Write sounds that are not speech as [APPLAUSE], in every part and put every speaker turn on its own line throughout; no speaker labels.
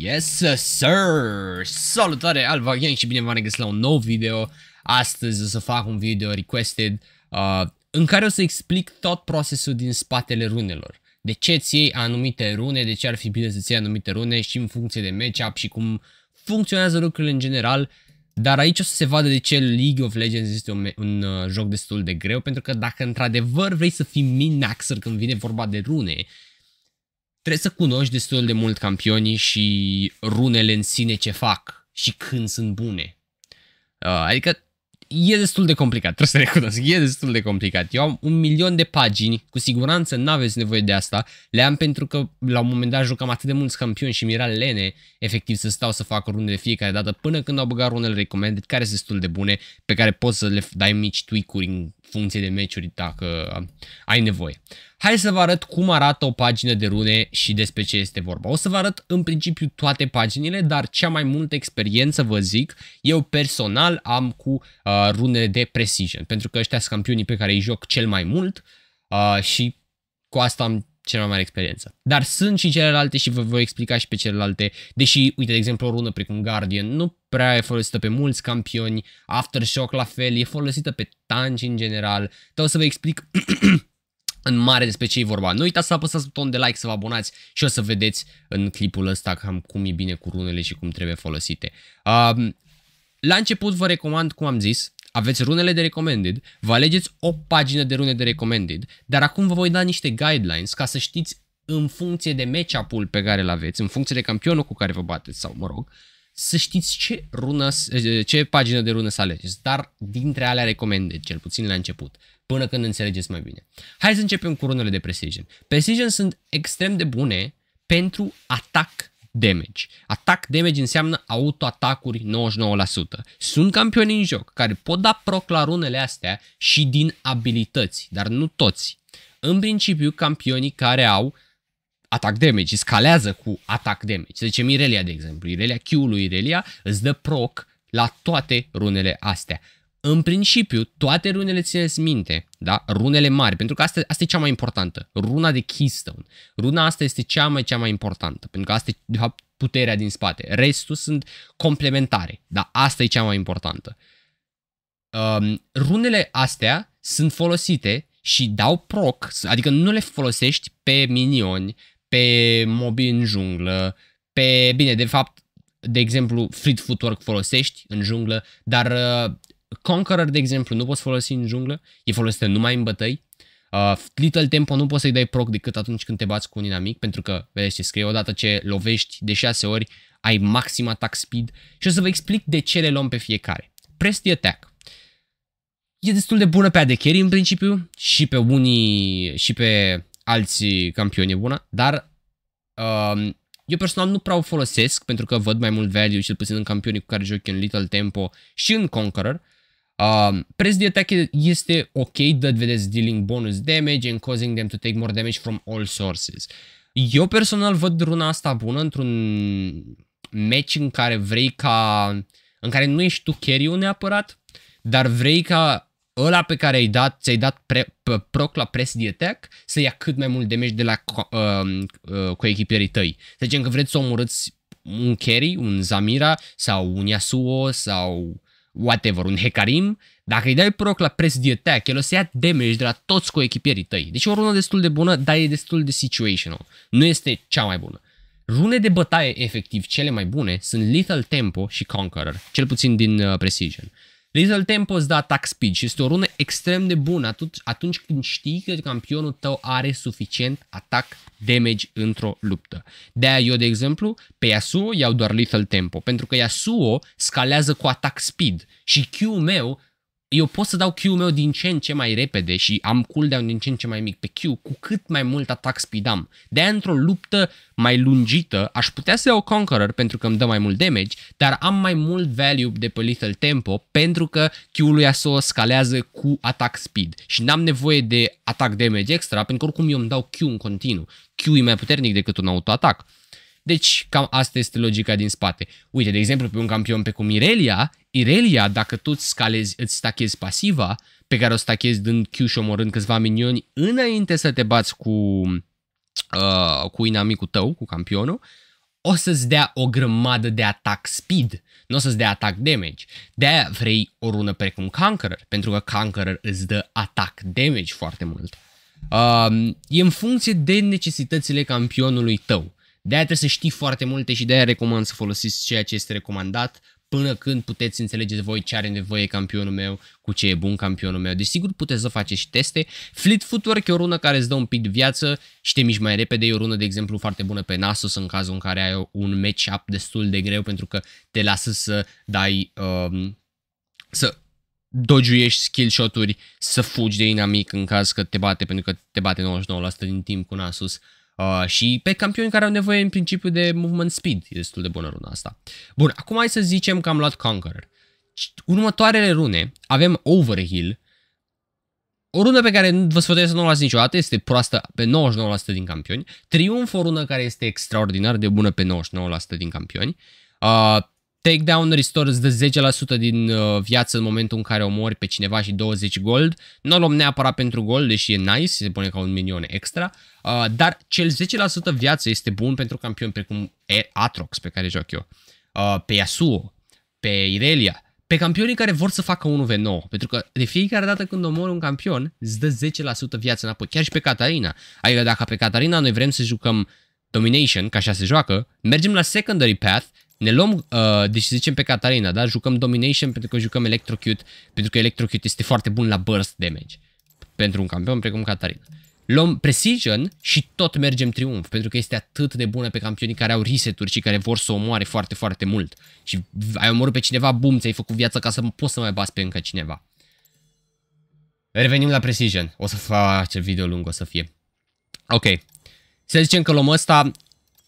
Yes, sir! Salutare, Alva Gang și bine v-am regăsit la un nou video. Astăzi o să fac un video requested uh, în care o să explic tot procesul din spatele runelor. De ce ți iei anumite rune, de ce ar fi bine să-ți iei anumite rune și în funcție de matchup și cum funcționează lucrurile în general. Dar aici o să se vadă de ce League of Legends este un, un uh, joc destul de greu, pentru că dacă într-adevăr vrei să fii min când vine vorba de rune, trebuie să cunoști destul de mult campionii și runele în sine ce fac și când sunt bune. Uh, adică e destul de complicat, trebuie să recunosc, e destul de complicat. Eu am un milion de pagini, cu siguranță n-aveți nevoie de asta, le am pentru că la un moment dat jucam atât de mulți campioni și mi-era lene efectiv să stau să fac runde de fiecare dată până când au băgat runele recomandate, care sunt destul de bune, pe care poți să le dai mici tweak-uri în funcție de meciuri dacă ai nevoie. Hai să vă arăt cum arată o pagină de rune și despre ce este vorba. O să vă arăt în principiu toate paginile, dar cea mai multă experiență, vă zic, eu personal am cu uh, rune de precision, pentru că ăștia sunt campionii pe care îi joc cel mai mult uh, și cu asta am cel mai mare experiență. Dar sunt și celelalte și vă voi explica și pe celelalte, deși, uite, de exemplu, o rună precum Guardian nu prea e folosită pe mulți campioni, Aftershock la fel, e folosită pe tanci în general, dar o să vă explic [CLEARS THROAT] în mare despre ce e vorba. Nu uitați să apăsați butonul de like, să vă abonați și o să vedeți în clipul ăsta cam cum e bine cu runele și cum trebuie folosite. Um, la început vă recomand, cum am zis, aveți runele de recommended, vă alegeți o pagină de rune de recommended, dar acum vă voi da niște guidelines ca să știți în funcție de matchup-ul pe care îl aveți, în funcție de campionul cu care vă bateți sau, mă rog, să știți ce, rună, ce pagină de rune să alegeți, dar dintre alea recommended, cel puțin la început, până când înțelegeți mai bine. Hai să începem cu runele de precision. Precision sunt extrem de bune pentru atac damage. Atac damage înseamnă auto-atacuri 99%. Sunt campioni în joc care pot da proc la runele astea și din abilități, dar nu toți. În principiu, campionii care au atac damage, scalează cu atac damage. Să deci zicem Irelia, de exemplu. Irelia, Q-ul lui Irelia îți dă proc la toate runele astea. În principiu, toate runele țineți minte, da? Runele mari, pentru că asta, asta e cea mai importantă. Runa de Keystone. Runa asta este cea mai, cea mai importantă, pentru că asta e, de fapt, puterea din spate. Restul sunt complementare, dar asta e cea mai importantă. Um, runele astea sunt folosite și dau proc, adică nu le folosești pe minioni, pe mobi în junglă, pe, bine, de fapt, de exemplu, Fleet Footwork folosești în junglă, dar uh, Conqueror, de exemplu, nu poți folosi în junglă, e folosită numai în bătăi. Uh, little Tempo nu poți să-i dai proc decât atunci când te bați cu un inamic, pentru că, vedeți ce scrie, odată ce lovești de 6 ori, ai maxim attack speed și o să vă explic de ce le luăm pe fiecare. Press the attack. E destul de bună pe AD carry în principiu și pe unii și pe alți campioni e bună, dar uh, eu personal nu prea o folosesc pentru că văd mai mult value, cel puțin în campionii cu care joc în Little Tempo și în Conqueror, Um, press the attack este ok, dă vedeți dealing bonus damage and causing them to take more damage from all sources. Eu personal văd runa asta bună într-un match în care vrei ca... în care nu ești tu carry neapărat, dar vrei ca ăla pe care ai dat, ți-ai dat pre, pe, proc la press de attack să ia cât mai mult damage de la co, um, uh, uh, coechipierii tăi. Să zicem că vreți să omorâți un carry, un Zamira sau un Yasuo sau whatever, un Hecarim, dacă îi dai proc la press de attack, el o să ia damage de la toți coechipierii tăi. Deci o rună destul de bună, dar e destul de situational. Nu este cea mai bună. Rune de bătaie efectiv cele mai bune sunt Lethal Tempo și Conqueror, cel puțin din uh, Precision. Little îți da attack speed și este o rună extrem de bună atunci, atunci când știi că campionul tău are suficient attack damage într-o luptă. De-aia eu, de exemplu, pe Yasuo iau doar Lethal Tempo, pentru că Yasuo scalează cu attack speed și Q-ul meu eu pot să dau Q-ul meu din ce în ce mai repede și am cooldown din ce în ce mai mic pe Q, cu cât mai mult atac speed am. de într-o luptă mai lungită, aș putea să iau Conqueror pentru că îmi dă mai mult damage, dar am mai mult value de pe Lethal Tempo pentru că Q-ul lui Yasuo scalează cu atac speed și n-am nevoie de atac damage extra pentru că oricum eu îmi dau Q în continuu. Q e mai puternic decât un auto-atac. Deci cam asta este logica din spate. Uite, de exemplu, pe un campion pe cum Irelia, Irelia, dacă tu scalezi, îți stachezi pasiva, pe care o stachezi dând Q și omorând câțiva minioni înainte să te bați cu, uh, cu inamicul tău, cu campionul, o să-ți dea o grămadă de atac speed, nu o să-ți dea atac damage. de vrei o rună precum Conqueror, pentru că Conqueror îți dă atac damage foarte mult. Uh, e în funcție de necesitățile campionului tău. De-aia trebuie să știi foarte multe și de-aia recomand să folosiți ceea ce este recomandat până când puteți de voi ce are nevoie campionul meu, cu ce e bun campionul meu. Desigur, deci, puteți să faceți și teste. Fleet Footwork e o rună care îți dă un pic de viață și te miști mai repede. E o rună, de exemplu, foarte bună pe Nasus în cazul în care ai un match-up destul de greu pentru că te lasă să dai... Um, să dojuiești skill shot-uri, să fugi de inamic în caz că te bate, pentru că te bate 99% din timp cu Nasus. Uh, Uh, și pe campioni care au nevoie în principiu de movement speed. E destul de bună runa asta. Bun, acum hai să zicem că am luat Conqueror. Următoarele rune avem Overheal. O rună pe care vă sfătuiesc să nu o luați niciodată, este proastă pe 99% din campioni. Triumf, o rună care este extraordinar de bună pe 99% din campioni. Uh, Takedown restore îți dă 10% din uh, viață în momentul în care omori pe cineva și 20 gold. Nu o luăm neapărat pentru gold, deși e nice, se pune ca un minion extra. Uh, dar cel 10% viață este bun pentru campioni precum Atrox pe care joc eu, uh, pe Yasuo, pe Irelia, pe campionii care vor să facă 1v9, pentru că de fiecare dată când omori un campion, îți dă 10% viață înapoi, chiar și pe Catarina. Adică dacă pe Catarina noi vrem să jucăm Domination, ca așa se joacă, mergem la Secondary Path ne luăm, uh, deci zicem pe Catarina, da? Jucăm Domination pentru că jucăm Electrocute, pentru că Electrocute este foarte bun la burst damage. Pentru un campion precum Catarina. Luăm Precision și tot mergem triumf, pentru că este atât de bună pe campionii care au reset-uri și care vor să o omoare foarte, foarte mult. Și ai omorât pe cineva, bum, ți-ai făcut viața ca să poți să mai bați pe încă cineva. Revenim la Precision. O să fac ce video lung o să fie. Ok. Să zicem că luăm ăsta,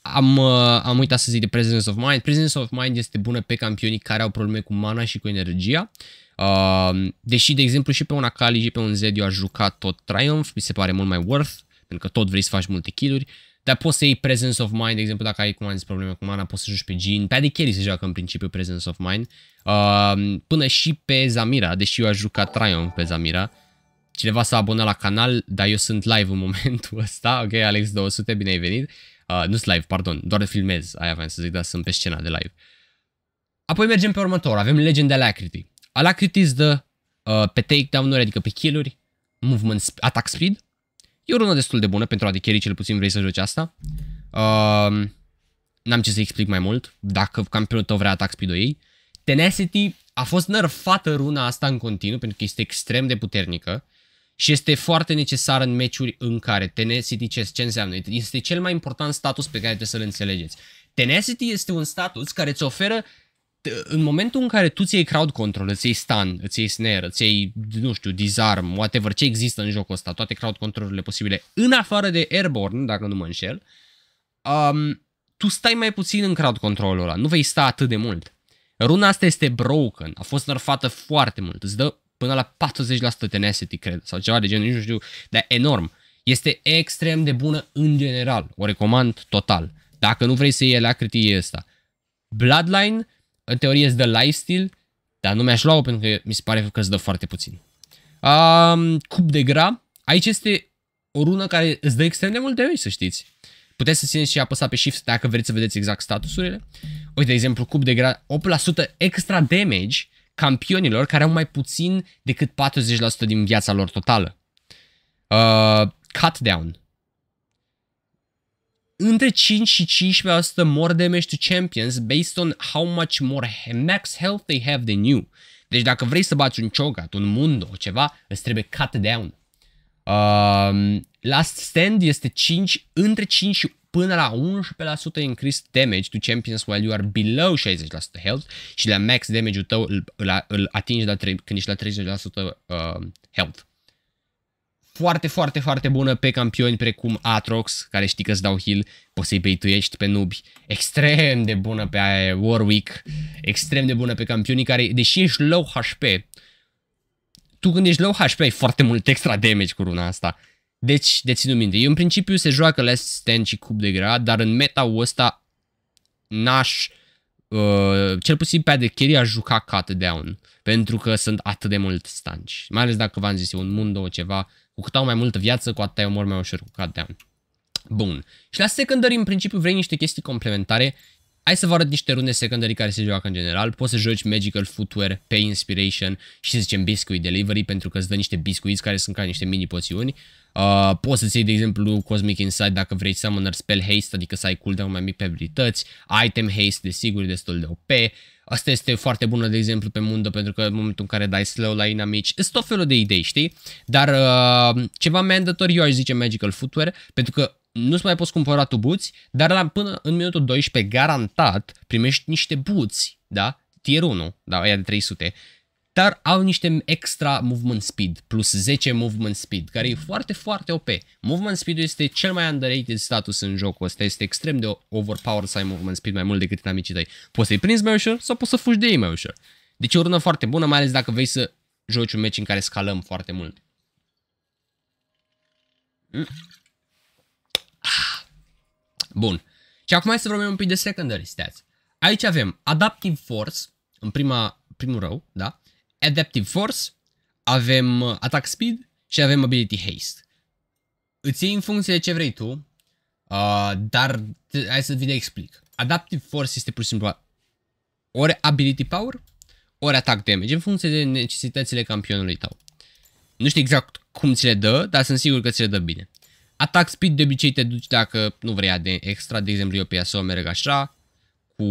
am, uh, am uitat să zic de Presence of Mind. Presence of Mind este bună pe campionii care au probleme cu mana și cu energia. Uh, deși, de exemplu, și pe un Akali și pe un Zed eu aș juca tot Triumph, mi se pare mult mai worth, pentru că tot vrei să faci multe kill-uri. Dar poți să iei Presence of Mind, de exemplu, dacă ai, cum am zis, probleme cu mana, poți să joci pe Jean. Pe AD se joacă în principiu Presence of Mind. Uh, până și pe Zamira, deși eu aș juca Triumph pe Zamira. Cineva s-a abonat la canal, dar eu sunt live în momentul ăsta, ok, Alex200, bine ai venit. Uh, nu sunt live, pardon, doar filmez, aia aveam să zic, dar sunt pe scena de live. Apoi mergem pe următor, avem Legend de Alacrity. Alacrity îți dă uh, pe takedown-uri, adică pe kill-uri, movement, sp attack speed. E o rună destul de bună pentru a carry, cel puțin vrei să joci asta. Uh, N-am ce să explic mai mult, dacă campionul tău vrea attack speed-ul ei. Tenacity a fost nerfată runa asta în continuu pentru că este extrem de puternică și este foarte necesar în meciuri în care tenacity ce, ce înseamnă? Este cel mai important status pe care trebuie să-l înțelegeți. Tenacity este un status care îți oferă în momentul în care tu ți iei crowd control, îți iei stun, îți iei snare, îți iei, nu știu, disarm, whatever, ce există în jocul ăsta, toate crowd controlurile posibile, în afară de airborne, dacă nu mă înșel, um, tu stai mai puțin în crowd controlul ăla, nu vei sta atât de mult. Runa asta este broken, a fost nerfată foarte mult, îți dă până la 40% tenacity, cred, sau ceva de genul, nu știu, dar enorm. Este extrem de bună în general, o recomand total. Dacă nu vrei să iei la e ăsta. Bloodline, în teorie îți dă lifestyle, dar nu mi-aș lua-o pentru că mi se pare că îți dă foarte puțin. Um, cup de gra, aici este o rună care îți dă extrem de mult de să știți. Puteți să țineți și apăsa pe shift dacă vreți să vedeți exact statusurile. Uite, de exemplu, cup de gra, 8% extra damage campionilor care au mai puțin decât 40% din viața lor totală. Uh, down. Între 5 și 15% more damage to champions based on how much more max health they have than you. Deci dacă vrei să baci un Chogat, un Mundo, ceva, îți trebuie cut down. Uh, last stand este 5, între 5 și până la 11% increased damage to champions while you are below 60% health și la max damage-ul tău îl, îl, îl atingi la 3, când ești la 30% uh, health. Foarte, foarte, foarte bună pe campioni precum Atrox, care știi că îți dau heal, poți să-i beituiești pe nubi. Extrem de bună pe Warwick, extrem de bună pe campionii care, deși ești low HP, tu când ești low HP ai foarte mult extra damage cu runa asta deci, deținut minte. Eu în principiu se joacă Last Stand și Cup de Grad, dar în meta-ul ăsta n-aș... Uh, cel puțin pe adecherie, aș juca Cut Down, pentru că sunt atât de mult stanci. Mai ales dacă v-am zis, e un mundo ceva, cu cât au mai multă viață, cu atât eu mor mai ușor cu Cut Down. Bun. Și la secondary, în principiu, vrei niște chestii complementare Hai să vă arăt niște runde secundary care se joacă în general. Poți să joci Magical Footwear pe Inspiration și să zicem Biscuit Delivery pentru că îți dă niște biscuiți care sunt ca niște mini poțiuni. Uh, poți să-ți iei, de exemplu, Cosmic Insight dacă vrei Summoner Spell Haste, adică să ai cooldown mai mic pe abilități, Item Haste, desigur, destul de OP. Asta este foarte bună, de exemplu, pe Mundo, pentru că în momentul în care dai slow la inamici, sunt tot felul de idei, știi? Dar uh, ceva mandatory, eu aș zice Magical Footwear, pentru că nu-ți mai poți cumpăra tu buți, dar la, până în minutul 12, garantat, primești niște buți, da? Tier 1, da, aia de 300, dar au niște extra movement speed, plus 10 movement speed, care e foarte, foarte OP. Movement speed este cel mai underrated status în jocul ăsta, este extrem de overpowered să ai movement speed mai mult decât în amicii tăi. Poți să-i prinzi mai ușor sau poți să fugi de ei mai ușor. Deci e o rună foarte bună, mai ales dacă vei să joci un meci în care scalăm foarte mult. Mm. Bun. Și acum hai să vorbim un pic de secondary stats. Aici avem adaptive force, în prima, primul rău, da? Adaptive force, avem uh, attack speed și avem ability haste. Îți iei în funcție de ce vrei tu, uh, dar hai să vi le explic. Adaptive force este pur și simplu ori ability power, ori attack damage, în funcție de necesitățile campionului tău. Nu știu exact cum ți le dă, dar sunt sigur că ți le dă bine. Attack speed de obicei te duci dacă nu vrei de extra, de exemplu eu pe o merg așa, cu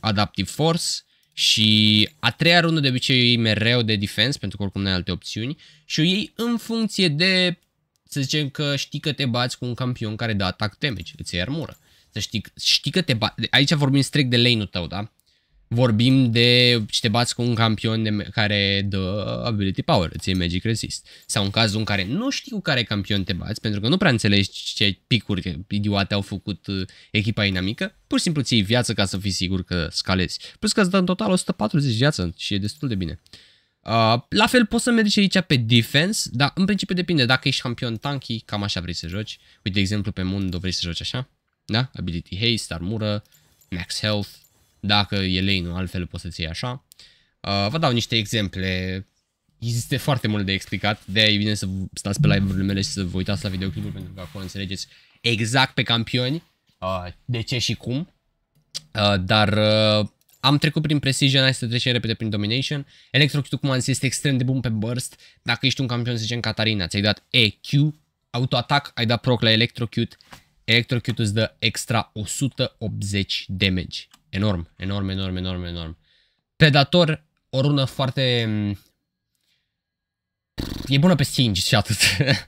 Adaptive Force și a treia rundă de obicei iei mereu de defense pentru că oricum nu ai alte opțiuni și o iei în funcție de, să zicem că știi că te bați cu un campion care dă atac damage, îți iei armură. Să știi, știi că te bați, aici vorbim strict de lane-ul tău, da? vorbim de și te bați cu un campion de, care dă ability power, ție magic resist. Sau în cazul în care nu știi cu care campion te bați, pentru că nu prea înțelegi ce picuri idiote au făcut uh, echipa inamică, pur și simplu ții viață ca să fii sigur că scalezi. Plus că îți dă în total 140 viață și e destul de bine. Uh, la fel poți să mergi aici pe defense, dar în principiu depinde dacă ești campion tanky, cam așa vrei să joci. Uite, de exemplu, pe Mundo vrei să joci așa, da? Ability haste, armură, max health, dacă e lane, altfel poți să-ți iei așa. Uh, vă dau niște exemple, există foarte mult de explicat, de e bine să stați pe live-urile mele și să vă uitați la videoclipuri pentru că acolo înțelegeți exact pe campioni, uh, de ce și cum. Uh, dar uh, am trecut prin Precision, hai să trecem repede prin Domination. Electrocute, cum am zis, este extrem de bun pe Burst. Dacă ești un campion, să zicem Catarina, ți-ai dat EQ, autoatac, ai dat proc la Electrocute. Electrocute îți dă extra 180 damage. Enorm, enorm, enorm, enorm, enorm. Predator, o rună foarte... Mm, e bună pe singe și atât.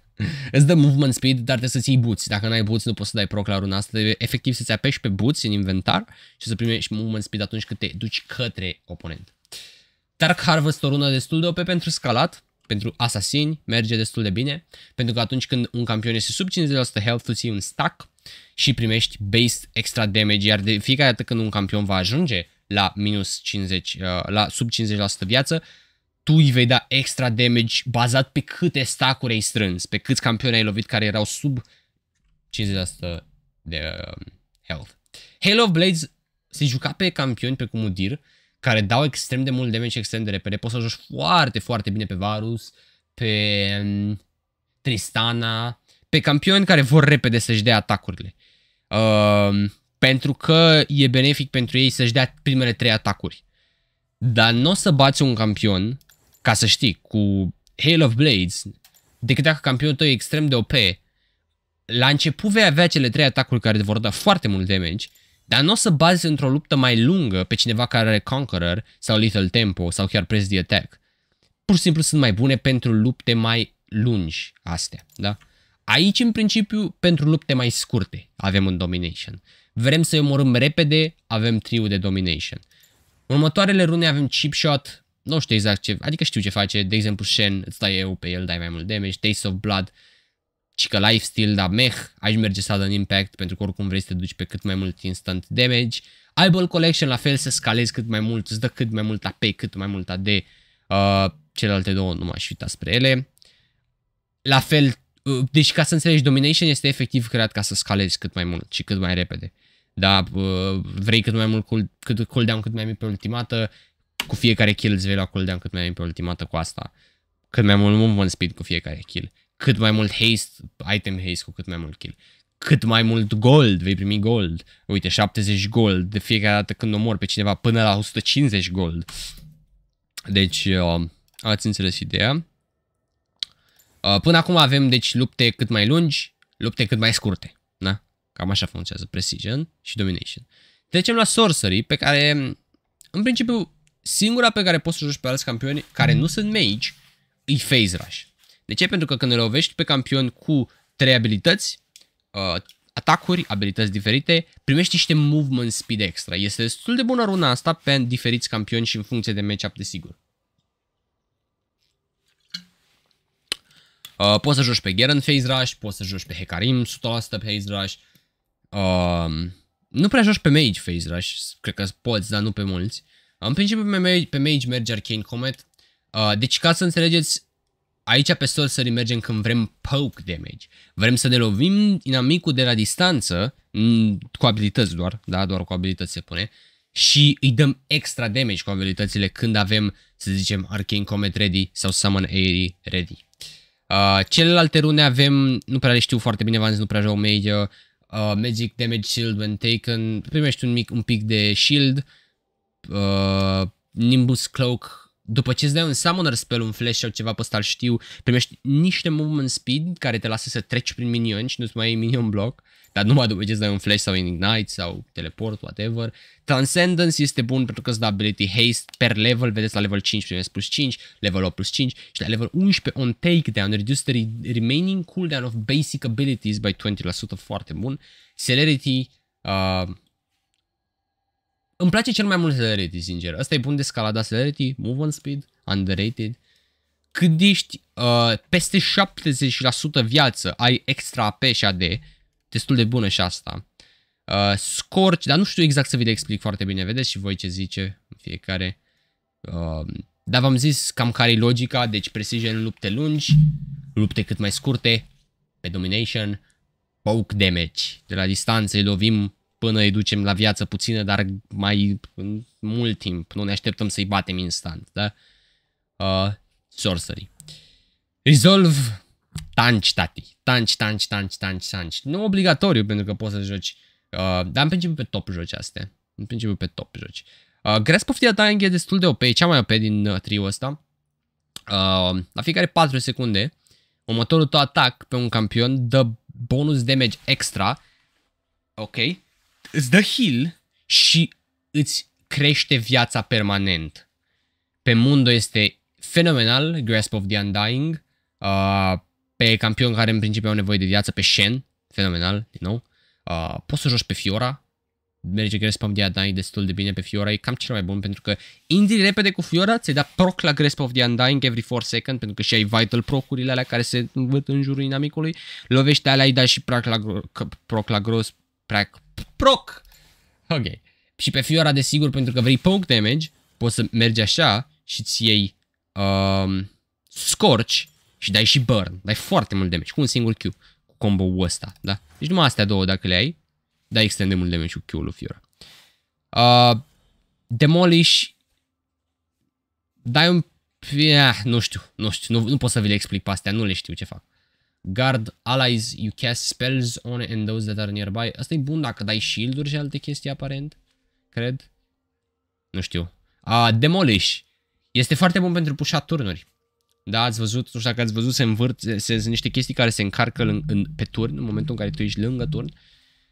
[LAUGHS] Îți dă movement speed, dar trebuie să-ți iei boots. Dacă n-ai boots, nu poți să dai proc la runa asta. Trebuie efectiv să-ți apeși pe boots în inventar și să primești movement speed atunci când te duci către oponent. Dark Harvest o rună destul de OP pentru scalat pentru asasini merge destul de bine, pentru că atunci când un campion este sub 50% health, tu ții un stack și primești base extra damage, iar de fiecare dată când un campion va ajunge la minus 50, uh, la sub 50% viață, tu îi vei da extra damage bazat pe câte stack-uri ai strâns, pe câți campioni ai lovit care erau sub 50% de uh, health. Halo of Blades se juca pe campioni precum Udir, care dau extrem de mult damage și extrem de repede. Poți să joci foarte, foarte bine pe Varus, pe mm, Tristana, pe campioni care vor repede să-și dea atacurile. Uh, pentru că e benefic pentru ei să-și dea primele trei atacuri. Dar nu o să bați un campion, ca să știi, cu Hail of Blades, decât dacă campionul tău e extrem de OP, la început vei avea cele trei atacuri care te vor da foarte mult damage dar nu o să bazezi într-o luptă mai lungă pe cineva care are Conqueror sau Little Tempo sau chiar Press the Attack. Pur și simplu sunt mai bune pentru lupte mai lungi astea, da? Aici, în principiu, pentru lupte mai scurte avem un Domination. Vrem să-i omorâm repede, avem triu de Domination. Următoarele rune avem Chip Shot, nu știu exact ce, adică știu ce face, de exemplu Shen, îți dai eu pe el, dai mai mult damage, Taste of Blood, ci că lifestyle da meh, aș merge Sudden Impact pentru că oricum vrei să te duci pe cât mai mult instant damage. Eyeball Collection la fel să scalezi cât mai mult, îți dă cât mai mult AP, cât mai mult AD. Uh, celelalte două nu m-aș uita spre ele. La fel, uh, deci ca să înțelegi, Domination este efectiv creat ca să scalezi cât mai mult și cât mai repede. Da, uh, vrei cât mai mult cool, cât, cooldown cât mai mic pe ultimată, cu fiecare kill îți vei lua cooldown cât mai mic pe ultimată cu asta. Cât mai mult movement speed cu fiecare kill cât mai mult haste, item haste cu cât mai mult kill. Cât mai mult gold, vei primi gold. Uite, 70 gold de fiecare dată când omor pe cineva până la 150 gold. Deci, uh, ați înțeles ideea. Uh, până acum avem, deci, lupte cât mai lungi, lupte cât mai scurte. Na? Cam așa funcționează Precision și Domination. Trecem la Sorcery, pe care, în principiu, singura pe care poți să joci pe alți campioni care nu sunt mage, e Phase Rush. De ce? Pentru că când îl lovești pe campion cu trei abilități, uh, atacuri, abilități diferite, primești niște movement speed extra. Este destul de bună runa asta pe diferiți campioni și în funcție de matchup, desigur. Uh, poți să joci pe Garen Phase Rush, poți să joci pe Hecarim 100% Phase Rush. Uh, nu prea joci pe Mage Phase Rush, cred că poți, dar nu pe mulți. În principiu pe Mage, pe Mage merge Arcane Comet. Uh, deci ca să înțelegeți, Aici pe să mergem când vrem poke damage. Vrem să ne lovim inamicul de la distanță, cu abilități doar, da, doar cu abilități se pune, și îi dăm extra damage cu abilitățile când avem, să zicem, Arcane Comet ready sau Summon AD ready. Uh, celelalte rune avem, nu prea le știu foarte bine, v-am zis, nu prea joc mage, uh, Magic Damage Shield when taken, primești un, mic, un pic de shield, uh, Nimbus Cloak după ce îți dai un summoner spell, un flash sau ceva pe ăsta știu, primești niște movement speed care te lasă să treci prin minion și nu-ți mai iei minion block, dar numai după ce îți dai un flash sau un ignite sau teleport, whatever. Transcendence este bun pentru că îți dă ability haste per level, vedeți la level 5 primești plus 5, level 8 plus 5 și la level 11 on takedown, reduce the remaining cooldown of basic abilities by 20%, foarte bun. Celerity, uh, îmi place cel mai mult celerity, sincer. Asta e bun de scalada celerity, move on speed, underrated. Când ești uh, peste 70% viață, ai extra AP și AD, destul de bună și asta. Uh, scorci, dar nu știu exact să vi le explic foarte bine, vedeți și voi ce zice fiecare. Uh, dar v-am zis cam care e logica, deci precision lupte lungi, lupte cât mai scurte, pe domination, poke damage. De la distanță îi lovim până îi ducem la viață puțină, dar mai în mult timp. Nu ne așteptăm să-i batem instant, da? Uh, sorcery. Resolve tanci, tati. Tanci, tanci, tanci, tanci, tanci. Nu obligatoriu pentru că poți să joci. Uh, dar în principiu pe top joci astea. În principiu pe top joci. Uh, Grasp of the Dying e destul de OP, e cea mai OP din uh, trio ăsta. Uh, la fiecare 4 secunde, următorul tău atac pe un campion dă bonus damage extra. Ok îți dă heal și îți crește viața permanent. Pe Mundo este fenomenal, Grasp of the Undying, uh, pe campion care în principiu au nevoie de viață, pe Shen, fenomenal, din nou. Uh, poți să joci pe Fiora, merge Grasp of the Undying destul de bine pe Fiora, e cam cel mai bun pentru că indi repede cu Fiora, ți-ai dat proc la Grasp of the Undying every 4 second pentru că și ai vital procurile alea care se învăț în jurul inamicului, lovește alea, ai dat și proc la, proc la gros, proc. Ok. Și pe Fiora, desigur, pentru că vrei poke damage, poți să mergi așa și ți iei um, scorci și dai și burn. Dai foarte mult damage cu un singur Q, cu combo-ul ăsta, da? Deci numai astea două dacă le ai, dai extrem de mult damage cu Q-ul lui Fiora. Uh, demolish, dai un... Yeah, nu știu, nu știu, nu, nu pot să vi le explic pe astea, nu le știu ce fac. Guard allies, you cast spells on and those that are nearby. Asta e bun dacă dai shield-uri și alte chestii aparent. Cred. Nu știu. A, demolish. Este foarte bun pentru pushat turnuri. Da, ați văzut, nu știu dacă ați văzut, se învârt, se, sunt niște chestii care se încarcă în, în, pe turn, în momentul în care tu ești lângă turn.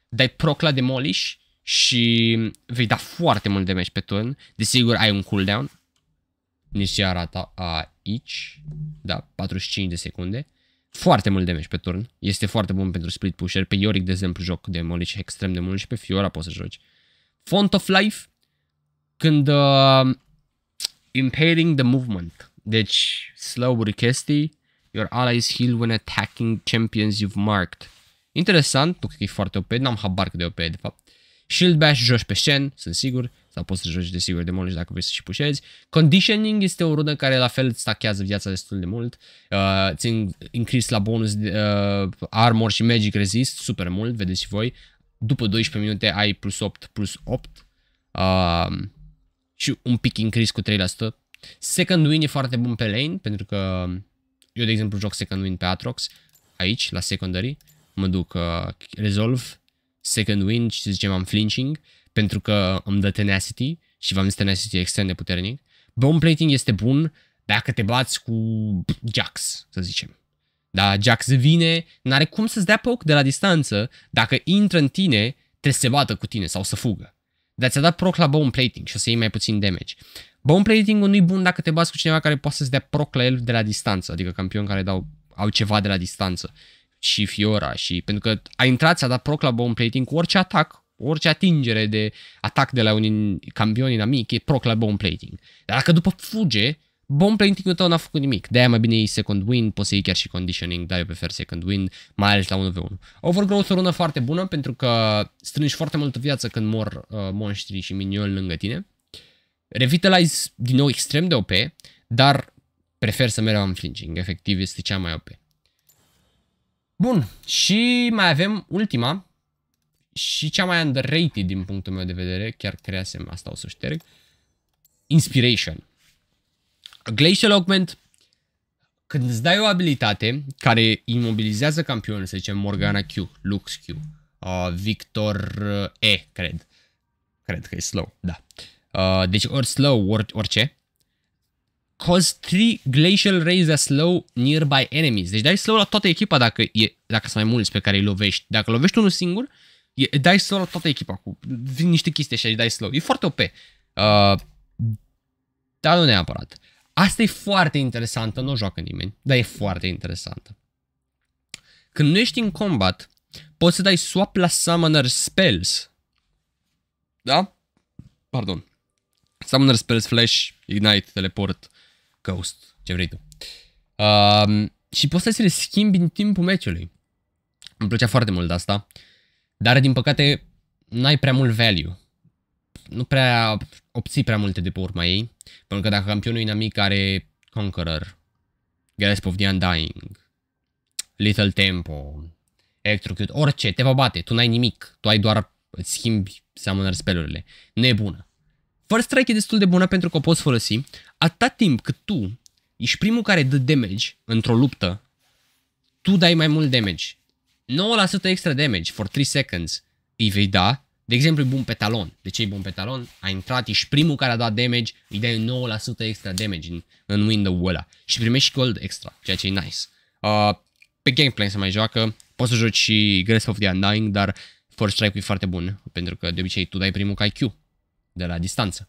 Dai proc la demolish și vei da foarte mult damage pe turn. Desigur, ai un cooldown. Nici se arată aici. Da, 45 de secunde foarte mult damage pe turn. Este foarte bun pentru split pusher. Pe Yorick, de exemplu, joc de molici extrem de mult și pe Fiora poți să joci. Font of Life, când uh, impairing the movement. Deci, slow-uri chestii, your allies heal when attacking champions you've marked. Interesant, nu cred că e foarte OP, n-am habar cât de OP de fapt. Shield Bash joci pe Shen, sunt sigur. Sau poți să joci desigur de mult și dacă vrei să și pușezi. Conditioning este o rudă care la fel stachează viața destul de mult. Uh, țin increase la bonus uh, armor și magic resist super mult, vedeți și voi. După 12 minute ai plus 8, plus 8. Uh, și un pic increase cu 3%. Second win e foarte bun pe lane, pentru că eu, de exemplu, joc second win pe Atrox, aici, la secondary, mă duc, uh, resolve, second win și să zicem am flinching pentru că îmi dă tenacity și v-am zis tenacity extrem de puternic. Bone plating este bun dacă te bați cu Jax, să zicem. Da, Jax vine, n-are cum să-ți dea poc de la distanță, dacă intră în tine, te se bată cu tine sau să fugă. Dar ți-a dat proc la bone plating și o să iei mai puțin damage. Bone plating nu-i bun dacă te bați cu cineva care poate să-ți dea proc la el de la distanță, adică campion care dau, au ceva de la distanță și Fiora și pentru că a intrat, ți-a dat proc la bone plating cu orice atac, orice atingere de atac de la un campion inamic e proc la bomb plating. Dar dacă după fuge, bomb plating-ul tău n-a făcut nimic. De-aia mai bine e second wind, poți să iei chiar și conditioning, dar eu prefer second wind mai ales la 1v1. Overgrowth o rună foarte bună pentru că strângi foarte multă viață când mor uh, monștri și minioni lângă tine. Revitalize din nou extrem de OP, dar prefer să mereu am flinching, efectiv este cea mai OP. Bun, și mai avem ultima, și cea mai underrated din punctul meu de vedere, chiar creasem asta, o să șterg, Inspiration. Glacial Augment, când îți dai o abilitate care imobilizează campionul, să zicem Morgana Q, Lux Q, uh, Victor uh, E, cred. Cred că e slow, da. Uh, deci ori slow, or orice. Cause 3 glacial rays a slow nearby enemies. Deci dai slow la toată echipa dacă, e, dacă sunt mai mulți pe care îi lovești. Dacă lovești unul singur, uh, E, dai slow la toată echipa cu vin niște chestii așa, dai slow. E foarte OP. Uh, dar nu neapărat. Asta e foarte interesantă, nu o joacă nimeni, dar e foarte interesantă. Când nu ești în combat, poți să dai swap la summoner spells. Da? Pardon. Summoner spells, flash, ignite, teleport, ghost, ce vrei tu. Um, și poți să ți le schimbi în timpul meciului. Îmi plăcea foarte mult asta. Uh, dar, din păcate, n-ai prea mult value. Nu prea obții prea multe de pe urma ei, pentru că dacă campionul inamic are Conqueror, Grasp of the Undying, Little Tempo, Electrocute, orice, te va bate, tu n-ai nimic, tu ai doar, îți schimbi summoner spelurile. Nebună. First Strike e destul de bună pentru că o poți folosi atâta timp cât tu ești primul care dă damage într-o luptă, tu dai mai mult damage 9% extra damage for 3 seconds îi vei da. De exemplu, e bun pe talon. De ce e bun pe talon? A intrat, și primul care a dat damage, îi dai 9% extra damage în, în window-ul ăla. Și primești gold extra, ceea ce e nice. Uh, pe gameplay se mai joacă, poți să joci și Grace of the Undying, dar First Strike e foarte bun, pentru că de obicei tu dai primul ca IQ de la distanță.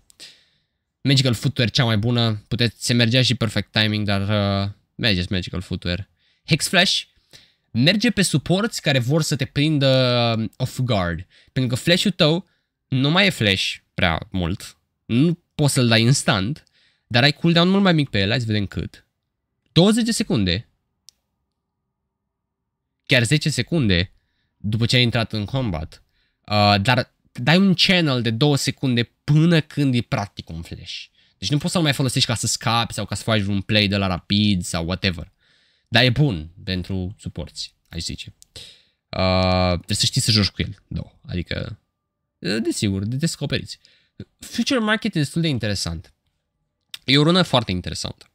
Magical Footwear cea mai bună, puteți, se mergea și perfect timing, dar uh, mergeți Magical Footwear. Hex Flash, merge pe suporți care vor să te prindă off guard. Pentru că flash-ul tău nu mai e flash prea mult. Nu poți să-l dai instant, dar ai cooldown mult mai mic pe el. Hai să vedem cât. 20 de secunde. Chiar 10 secunde după ce ai intrat în combat. Uh, dar dai un channel de 2 secunde până când e practic un flash. Deci nu poți să-l mai folosești ca să scapi sau ca să faci un play de la rapid sau whatever. Dar e bun pentru suporți, aș zice. Uh, trebuie să știi să joci cu el, da. Adică, uh, desigur, de descoperiți. Future Market e destul de interesant. E o rună foarte interesantă.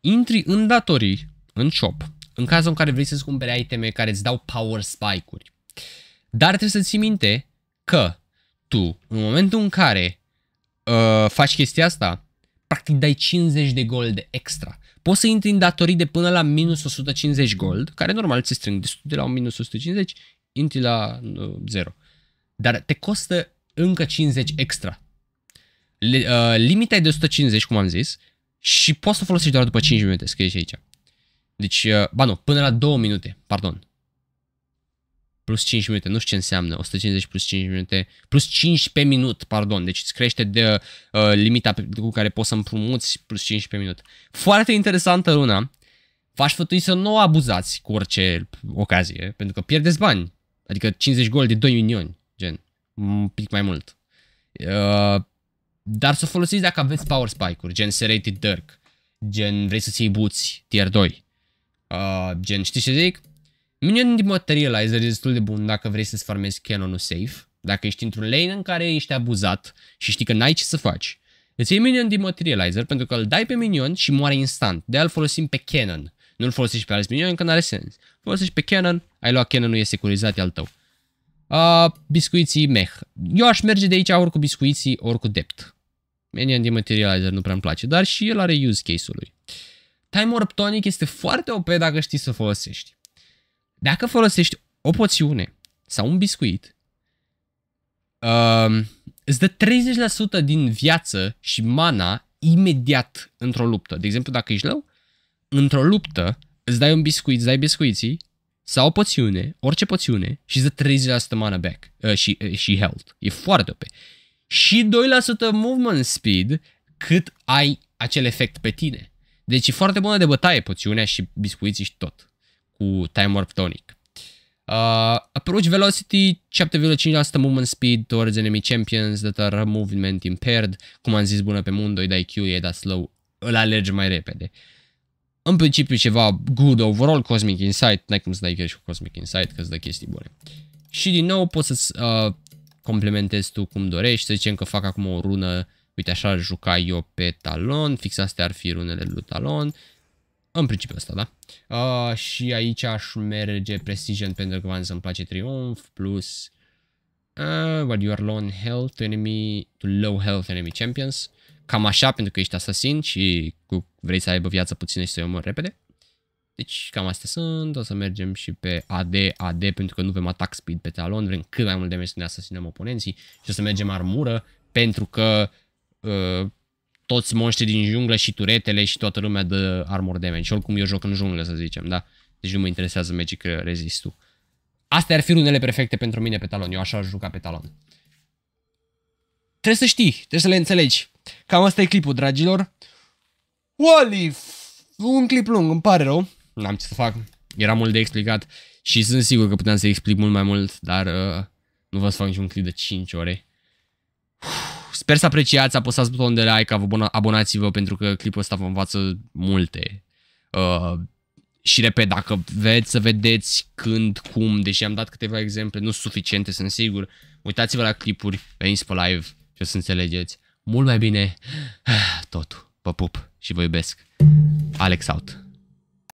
Intri în datorii, în shop, în cazul în care vrei să-ți cumpere iteme care îți dau power spike-uri. Dar trebuie să ții minte că tu, în momentul în care uh, faci chestia asta, practic dai 50 de gold extra poți să intri în datorii de până la minus 150 gold, care normal ți strâng destul de la un minus 150, intri la 0. Uh, Dar te costă încă 50 extra. Le, uh, limita e de 150, cum am zis, și poți să folosești doar după 5 minute, scrie și aici. Deci, uh, ba nu, până la 2 minute, pardon plus 5 minute, nu știu ce înseamnă, 150 plus 5 minute, plus 5 pe minut, pardon, deci îți crește de uh, limita pe, cu care poți să împrumuți plus 5 pe minut. Foarte interesantă luna, v-aș fătui să nu abuzați cu orice ocazie, pentru că pierdeți bani, adică 50 gol de 2 milioni, gen, un pic mai mult. Uh, dar să folosiți dacă aveți power spike-uri, gen Serrated Dirk, gen vrei să-ți iei buți tier 2, uh, gen știi ce zic? Minion Materializer e destul de bun dacă vrei să-ți farmezi canonul safe. Dacă ești într-un lane în care ești abuzat și știi că n-ai ce să faci. Îți iei Minion Materializer pentru că îl dai pe minion și moare instant. De-aia îl folosim pe canon, Nu-l folosești pe alți Minion că n-are sens. Folosești pe canon, ai luat canonul e securizat, e al tău. Uh, biscuiții meh. Eu aș merge de aici ori cu biscuiții, ori cu dept. Minion Materializer nu prea-mi place, dar și el are use case-ul lui. Time Warp Tonic este foarte OP dacă știi să folosești. Dacă folosești o poțiune sau un biscuit, uh, îți dă 30% din viață și mana imediat într-o luptă. De exemplu, dacă ești lău, într-o luptă îți dai un biscuit, îți dai biscuiții sau o poțiune, orice poțiune și îți dă 30% mana back uh, și, uh, și health. E foarte OP. Și 2% movement speed cât ai acel efect pe tine. Deci e foarte bună de bătaie poțiunea și biscuiții și tot cu Time Warp Tonic. Uh, approach velocity 7,5% movement speed towards enemy champions that are movement impaired. Cum am zis, bună pe mundo, îi dai Q, îi dai slow, îl alergi mai repede. În principiu ceva good overall, Cosmic Insight, n-ai cum să dai greș cu Cosmic Insight, că îți dă chestii bune. Și din nou poți să uh, complementezi tu cum dorești, să zicem că fac acum o rună, uite așa juca eu pe talon, fix astea ar fi runele lui talon, în principiu asta, da? Uh, și aici aș merge Precision pentru că v-am îmi place Triumph plus uh, ah, But you are low on health enemy, to low health enemy champions. Cam așa pentru că ești asasin și cu, vrei să aibă viață puțină și să-i omori repede. Deci cam astea sunt, o să mergem și pe AD, AD pentru că nu avem attack speed pe talon, vrem cât mai mult de să ne asasinăm oponenții și o să mergem armură pentru că uh, toți monștrii din junglă și turetele și toată lumea de armor damage. Și oricum eu joc în junglă, să zicem, da? Deci nu mă interesează Magic uh, Resist-ul. Astea ar fi runele perfecte pentru mine pe talon. Eu așa aș juca pe talon. Trebuie să știi, trebuie să le înțelegi. Cam asta e clipul, dragilor. Wally! Un clip lung, îmi pare rău. N-am ce să fac. Era mult de explicat și sunt sigur că puteam să explic mult mai mult, dar uh, nu vă să fac niciun clip de 5 ore. Uf. Sper să apreciați, apăsați butonul de like, abonați-vă pentru că clipul ăsta vă învață multe. Uh, și repet, dacă veți să vedeți când, cum, deși am dat câteva exemple, nu suficiente, sunt sigur, uitați-vă la clipuri, veniți pe live și o să înțelegeți mult mai bine [SIGHS] totul. Vă pup și vă iubesc. Alex out.